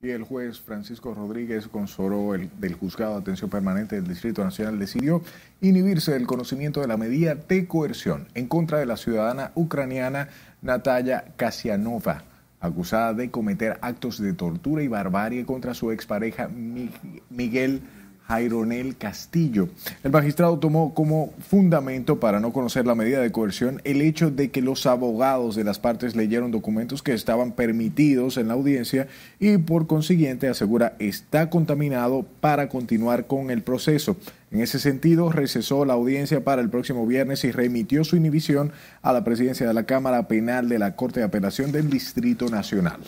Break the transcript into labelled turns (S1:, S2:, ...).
S1: Y el juez Francisco Rodríguez Consoró el, del Juzgado de Atención Permanente del Distrito Nacional decidió inhibirse del conocimiento de la medida de coerción en contra de la ciudadana ucraniana Natalia Kasianova, acusada de cometer actos de tortura y barbarie contra su expareja Miguel Jaironel Castillo. El magistrado tomó como fundamento para no conocer la medida de coerción el hecho de que los abogados de las partes leyeron documentos que estaban permitidos en la audiencia y por consiguiente asegura está contaminado para continuar con el proceso. En ese sentido, recesó la audiencia para el próximo viernes y remitió su inhibición a la presidencia de la Cámara Penal de la Corte de Apelación del Distrito Nacional.